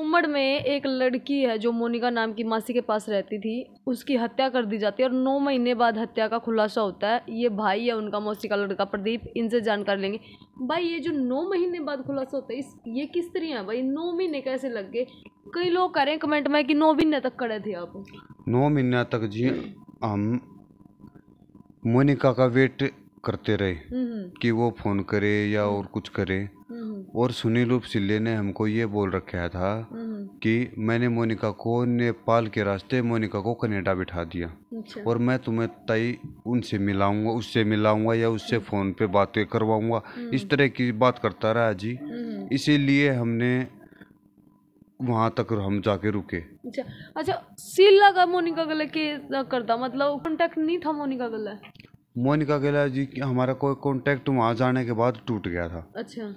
उमड़ में एक लड़की है जो मोनिका नाम की मासी के पास रहती थी उसकी हत्या कर दी जाती है और नौ महीने बाद हत्या का खुलासा होता है ये भाई है उनका मौसी का लड़का प्रदीप इनसे जानकारी लेंगे भाई ये जो नौ महीने बाद खुलासा होता है इस ये किस तरह है भाई नौ महीने कैसे लग गए कई लोग कह रहे हैं कमेंट में कि नौ महीने तक खड़े थे आप नौ महीने तक जी हम मोनिका का वेट करते रहे हम्म, हम्म। कि वो फ़ोन करे या और कुछ करे हम्म। और सुनील रूप सिल्ले ने हमको ये बोल रखा था हम्म। कि मैंने मोनिका को नेपाल के रास्ते मोनिका को कनेडा बिठा दिया अच्छा। और मैं तुम्हें तई उनसे मिलाऊंगा उससे मिलाऊंगा या उससे हम्म। फ़ोन पे बातें करवाऊंगा इस हम्म। तरह की बात करता रहा जी इसीलिए हमने वहाँ तक हम जाके रुके अच्छा, अच्छा सिल्ला का मोनिका गले के करता मतलब कॉन्टेक्ट नहीं था मोनिका गला मोनिका गला जी हमारा कोई कॉन्टेक्ट वहाँ जाने के बाद टूट गया था अच्छा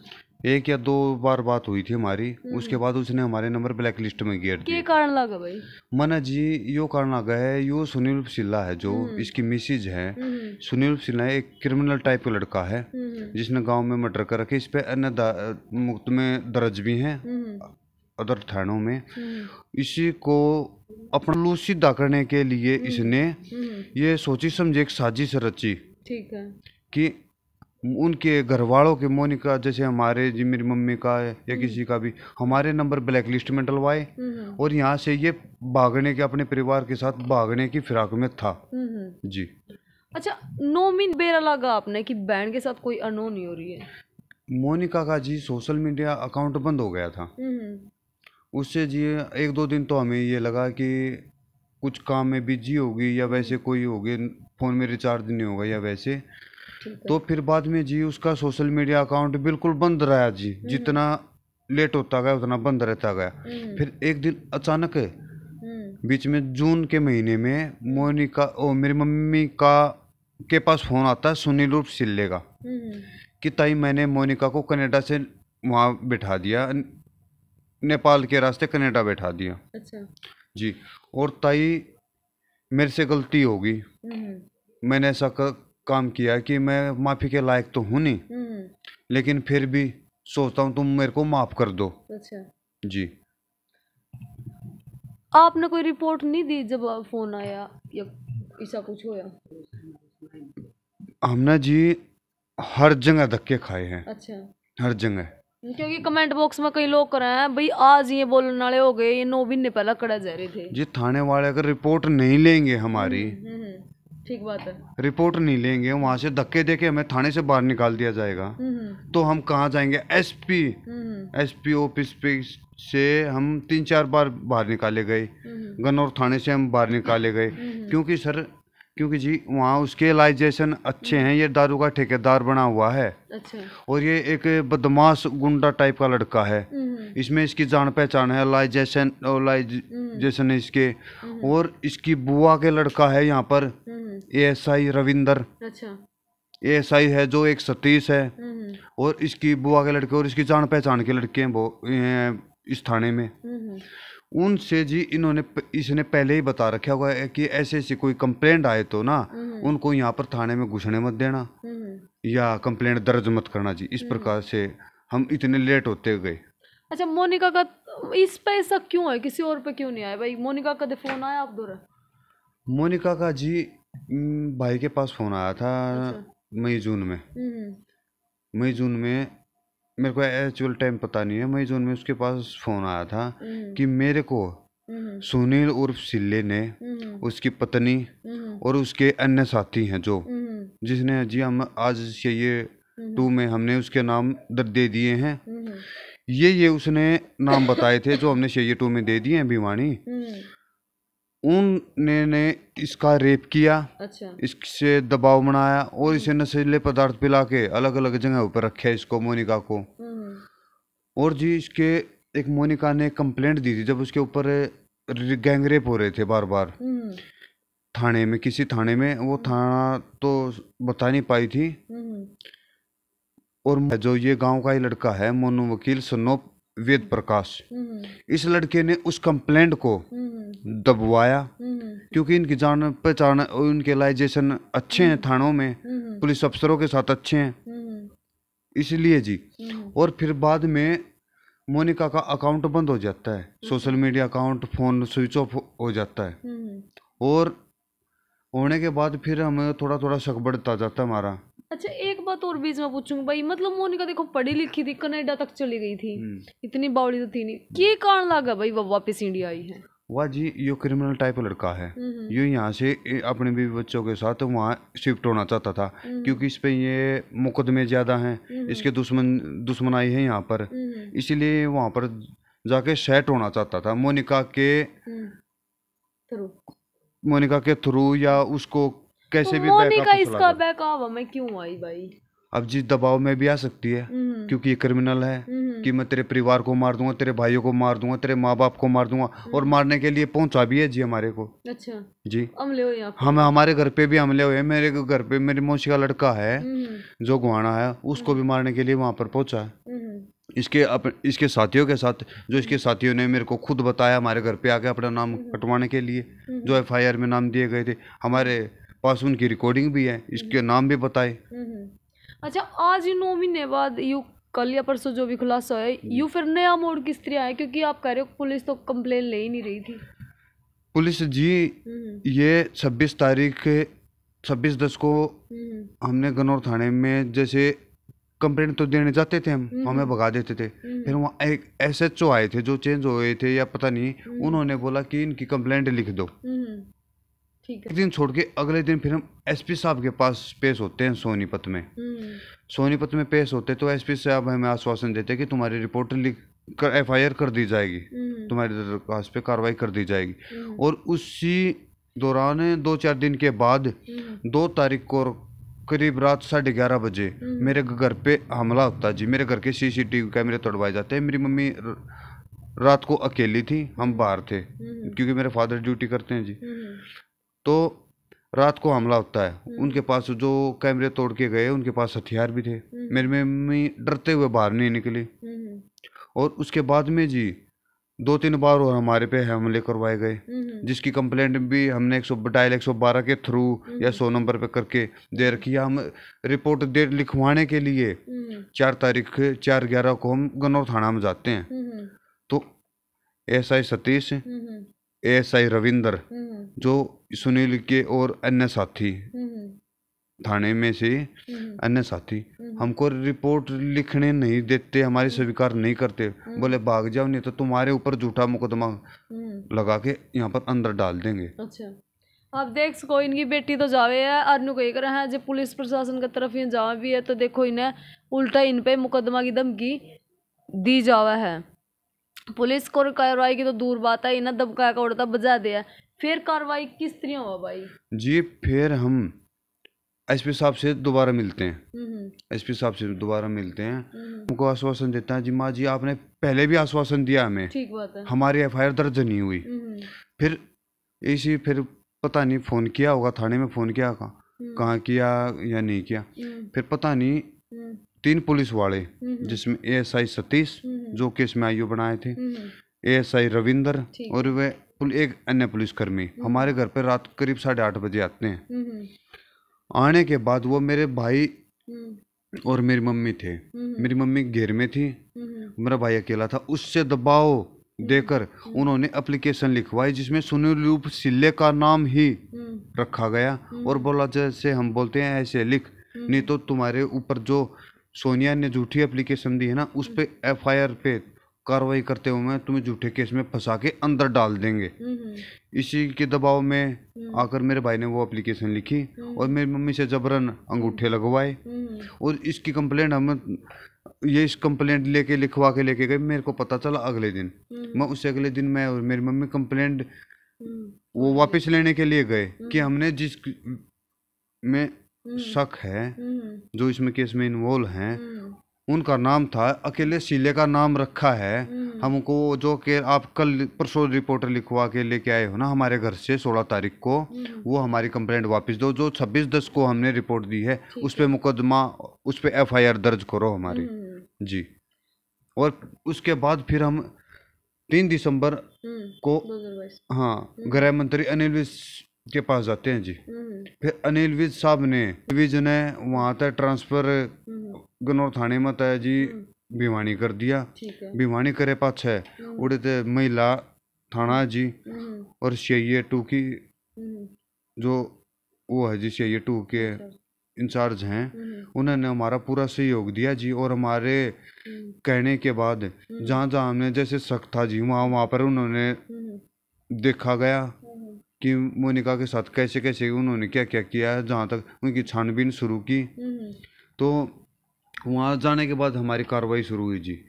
एक या दो बार बात हुई थी हमारी हम्म। उसके बाद उसने हमारे नंबर ब्लैक लिस्ट में गेर दिया कारण लगा भाई मना जी यो कारण लगा है यो सुनील सिल्ला है जो हम्म। इसकी मिसिज है हम्म। सुनील सिल्ला एक क्रिमिनल टाइप का लड़का है जिसने गांव में मर्डर कर रखे इस पे अन्य मुक्त में दर्ज भी हैं अदर थानों में इसी को अपना लू सीधा करने के लिए इसने ये सोची समझे एक साजिश रची ठीक है कि उनके घर वालों के मोनिका जैसे हमारे जी मेरी मम्मी का है या हम्म। किसी का भी हमारे नंबर ब्लैक लिस्ट में डलवाए हम्म। और यहाँ से ये भागने के अपने परिवार के साथ भागने की फिराक में था हम्म। जी अच्छा नोमिन बेरा लगा आपने कि बैंड के साथ कोई अनो नहीं हो रही है मोनिका का जी सोशल मीडिया अकाउंट बंद हो गया था उससे जी एक दो दिन तो हमें ये लगा कि कुछ काम में बिजी होगी या वैसे कोई होगी फ़ोन में रिचार्ज नहीं होगा या वैसे तो फिर बाद में जी उसका सोशल मीडिया अकाउंट बिल्कुल बंद रहा जी हम्म। जितना लेट होता गया उतना बंद रहता गया हम्म। फिर एक दिन अचानक हम्म। बीच में जून के महीने में मोनिका ओ मेरी मम्मी का के पास फ़ोन आता है सुनील रूप सिल्ले का कि ताई मैंने मोनिका को कनाडा से वहाँ बैठा दिया नेपाल के रास्ते कनाडा बैठा दिया अच्छा जी और ताई मेरे से गलती होगी मैंने ऐसा कर, काम किया कि मैं माफ़ी के लायक तो हूँ नहीं हम्म। लेकिन फिर भी सोचता हूँ तुम मेरे को माफ़ कर दो अच्छा जी आपने कोई रिपोर्ट नहीं दी जब फ़ोन आया या ऐसा कुछ होया हमने जी हर जगह धक्के खाए हैं अच्छा हर जगह क्योंकि कमेंट बॉक्स में कई लोग कर रहे हैं भाई आज ये बोलने वाले हो गए ये नौ महीने पहला कड़ा जा रहे थे जी थाने वाले अगर रिपोर्ट नहीं लेंगे हमारी हम्म, हम्म। ठीक बात है रिपोर्ट नहीं लेंगे वहाँ से धक्के दे के हमें थाने से बाहर निकाल दिया जाएगा हम्म, हम्म। तो हम कहाँ जाएंगे S P S P office पे से हम तीन चार बार बाहर निकाले गए हम्म, गनौर थाने से हम बाहर निकाले गए क्योंकि सर क्योंकि जी वहाँ उसके लाइजेशन अच्छे हैं ये दारू का ठेकेदार बना हुआ है अच्छा। और ये एक बदमाश गुंडा टाइप का लड़का है इसमें इसकी जान पहचान है लाइजेशन और लाइजेशन इसके और इसकी बुआ के लड़का है यहाँ पर एस आई रविंदर अच्छा आई है जो एक सतीश है हम्म, हम्म। और इसकी बुआ के लड़के और इसकी जान पहचान के लड़के हैं वो इस थाने में हम्म, उनसे जी इन्होंने इसने पहले ही बता रखा हुआ है कि ऐसे ऐसी कोई कंप्लेंट आए तो ना उनको यहाँ पर थाने में घुसने मत देना या कंप्लेंट दर्ज मत करना जी इस प्रकार से हम इतने लेट होते गए अच्छा मोनिका का इस पे ऐसा क्यों है किसी और पे क्यों नहीं आया भाई मोनिका का तो फोन आया आप दो मोनिका का जी भाई के पास फ़ोन आया था अच्छा। मई जून में हम्म, हम्म। मई जून में मेरे को एक्चुअल टाइम पता नहीं है मई जून में उसके पास फ़ोन आया था हम्म, कि मेरे को सुनील उर्फ सिल्ले ने उसकी पत्नी और उसके अन्य साथी हैं जो जिसने जी हम आज से ये टू में हमने उसके नाम दे दिए हैं ये ये उसने नाम बताए थे जो हमने शैय टू में दे दिए हैं भिवानी उन्होंने इसका रेप किया अच्छा इससे दबाव बनाया और इसे हम्म। नशीले पदार्थ पिला के अलग अलग जगह ऊपर रखे इसको मोनिका को हम्म। और जी इसके एक मोनिका ने कंप्लेंट दी थी जब उसके ऊपर गैंगरेप हो रहे थे बार बार हम्म। थाने में किसी थाने में वो थाना तो बता नहीं पाई थी और जो ये गांव का ही लड़का है मोनू वकील सन्नो वेद प्रकाश इस लड़के ने उस कंप्लेंट को दबवाया हम्म। क्योंकि इनकी जान पहचान और इनके लाइजेशन अच्छे हैं हम्म। थानों में हम्म। पुलिस अफसरों के साथ अच्छे हैं इसलिए जी और फिर बाद में मोनिका का अकाउंट बंद हो जाता है social media account phone switch off हो जाता है और होने के बाद फिर हमें थोड़ा थोड़ा शक बढ़ता जाता है हमारा अच्छा एक बात और बीच में पूछूंगा भाई मतलब मोनिका देखो पढ़ी लिखी थी कनाडा तक चली गई थी इतनी बावड़ी तो थी नहीं ये कारण लगा भाई वो वापस इंडिया आई है वाह जी यो क्रिमिनल टाइप लड़का है हम्म, हम्म। ये यहाँ से अपने बीवी बच्चों के साथ वहाँ शिफ्ट होना चाहता था हम्म, क्योंकि इस पर ये मुकदमे ज़्यादा हैं इसके दुश्मन आई है यहाँ पर इसीलिए वहाँ पर जाके सेट होना चाहता था मोनिका के मोनिका के थ्रू या उसको कैसे तो भी मोनिका इसका बैकअप मैं क्यों आई भाई अब जिस दबाव में भी आ सकती है हम्म। क्योंकि ये क्रिमिनल है हम्म, हम्म। कि मैं तेरे परिवार को मार दूंगा तेरे भाइयों को मार दूंगा तेरे माँ बाप को मार दूंगा और मारने के लिए पहुंचा भी है जी हमारे को अच्छा जी हमले हुए हम हमारे घर पे भी हमले हुए मेरे घर पे मेरी मौसी का लड़का है जो गुहाना है उसको भी मारने के लिए वहाँ पर पहुंचा है इसके अप, इसके साथियों के साथ जो इसके साथियों ने मेरे को खुद बताया हमारे घर पे आके अपना नाम कटवाने के लिए जो एफ में नाम दिए गए थे हमारे पास उनकी रिकॉर्डिंग भी है इसके नाम भी बताए अच्छा आज नौ महीने बाद यू कल या परसों जो भी खुलासा है हम्म। यू फिर नया मोड़ किस तरह आया क्योंकि आप कह रहे हो पुलिस तो कंप्लेन ले ही नहीं रही थी पुलिस जी हम्म। ये छब्बीस तारीख छब्बीस दस को हम्म। हमने गनौर थाने में जैसे कंप्लेन तो देने जाते थे हम हमें भगा देते थे फिर वहाँ एक एस एच ओ आए थे जो चेंज हो गए थे या पता नहीं उन्होंने बोला कि इनकी कंप्लेंट लिख दो ठीक है एक दिन छोड़ के अगले दिन फिर हम एसपी साहब के पास पेश होते हैं सोनीपत में हम्म। सोनीपत में पेश होते तो एसपी साहब हमें आश्वासन देते कि तुम्हारी रिपोर्ट लिख कर एफ कर दी जाएगी हम्म। तुम्हारी दरखास्त पे कार्रवाई कर दी जाएगी हम्म। और उसी दौरान दो चार दिन के बाद दो तारीख को करीब रात साढ़े ग्यारह बजे मेरे घर पे हमला होता जी मेरे घर के सीसीटीवी कैमरे तोड़वाए जाते हैं मेरी मम्मी रात को अकेली थी हम बाहर थे क्योंकि मेरे फादर ड्यूटी करते हैं जी तो रात को हमला होता है हम्म। उनके पास जो कैमरे तोड़ के गए उनके पास हथियार भी थे हम्म। मेरी मम्मी डरते हुए बाहर नहीं निकली हम्म, और उसके बाद में जी दो तीन बार और हमारे पे हमले करवाए गए जिसकी कंप्लेंट भी हमने एक सौ डायल एक सौ बारह के थ्रू या सौ नंबर पे करके दे रखी है हम रिपोर्ट दे लिखवाने के लिए चार तारीख चार ग्यारह को हम गनौर थाना में जाते हैं तो S I Satish S I Ravinder हम्म, हम्म। जो सुनील के और अन्य साथी हम्म, थाने में से अन्य साथी हमको रिपोर्ट लिखने नहीं देते हमारी स्वीकार नहीं करते बोले भाग जाओ नहीं तो तुम्हारे ऊपर झूठा मुकदमा लगा के यहाँ पर अंदर डाल देंगे अच्छा आप देख सको इनकी बेटी तो जावे है और नु कही हैं जब पुलिस प्रशासन की तरफ ये जावा भी है तो देखो इन्हें उल्टा इन पे मुकदमा की धमकी दी जावा है पुलिस को कार्रवाई की तो दूर बात है इन्हें दबका का उड़ता बजा दिया फिर कार्रवाई किस तरह हुआ भाई जी फिर हम एस पी साहब से दोबारा मिलते हैं हम्म, हम्म। एस पी साहब से दोबारा मिलते हैं उनको हम्म, आश्वासन देता है जी माँ जी आपने पहले भी आश्वासन दिया हमें ठीक बात है हमारी एफ आई आर दर्ज नहीं हुई फिर इसी फिर पता नहीं फ़ोन किया होगा थाने में फ़ोन किया कहाँ किया या नहीं किया फिर पता नहीं तीन पुलिस वाले हम्म, हम्म। जिसमें एएसआई सतीश हम्म, जो केस में आईओ बनाए थे एएसआई रविंदर और वे एक अन्य पुलिसकर्मी हमारे घर पर रात करीब साढ़े आठ बजे आते हैं आने के बाद वो मेरे भाई और मेरी मम्मी थे मेरी मम्मी घेर में थी मेरा भाई अकेला था उससे दबाव देकर उन्होंने एप्लीकेशन लिखवाई जिसमें सुनील रूप सिल्ले का नाम ही रखा गया और बोला जैसे हम बोलते हैं ऐसे लिख नहीं तो तुम्हारे ऊपर जो सोनिया ने झूठी एप्लीकेशन दी है ना उस पर एफ आई आर पे कार्रवाई करते हुए मैं तुम्हें झूठे केस में फंसा के अंदर डाल देंगे हम्म, हम्म। इसी के दबाव में हम्म। आकर मेरे भाई ने वो एप्लीकेशन लिखी और मेरी मम्मी से जबरन अंगूठे लगवाए और इसकी कंप्लेंट हम ये इस कंप्लेंट लेके लिखवा के लेके गए मेरे को पता चला अगले दिन मैं उससे अगले दिन मैं और मेरी मम्मी कंप्लेंट वो वापस लेने के लिए गए कि हमने जिस में हम्म। शक है हम्म। जो इसमें केस में इन्वॉल्व हैं हम्म। उनका नाम था अकेले सिले का नाम रखा है हमको जो के आप कल परसों रिपोर्टर लिखवा के लेके आए हो ना हमारे घर से सोलह तारीख को वो हमारी कंप्लेंट वापस दो जो छब्बीस दस को हमने रिपोर्ट दी है उस पर मुकदमा उस पर एफ दर्ज करो हमारी जी और उसके बाद फिर हम तीन दिसंबर को हाँ गृह मंत्री अनिल के पास जाते हैं जी हम्म। फिर अनिल विज साहब ने विज ने वहाँ तक ट्रांसफर हम्म। गनौर थाने में तय जी हम्म। भिवानी कर दिया भिवानी करे है उड़े थे महिला थाना जी और शैये टू की जो वो है जी शैये टू के अच्छा। इंचार्ज हैं उन्होंने हमारा पूरा सहयोग दिया जी और हमारे कहने के बाद जहाँ जहाँ हमने जैसे सख्त था जी वहाँ वहाँ पर उन्होंने देखा गया कि मोनिका के साथ कैसे कैसे उन्होंने क्या क्या किया है जहाँ तक उनकी छानबीन शुरू की हम्म। तो वहाँ जाने के बाद हमारी कार्रवाई शुरू हुई जी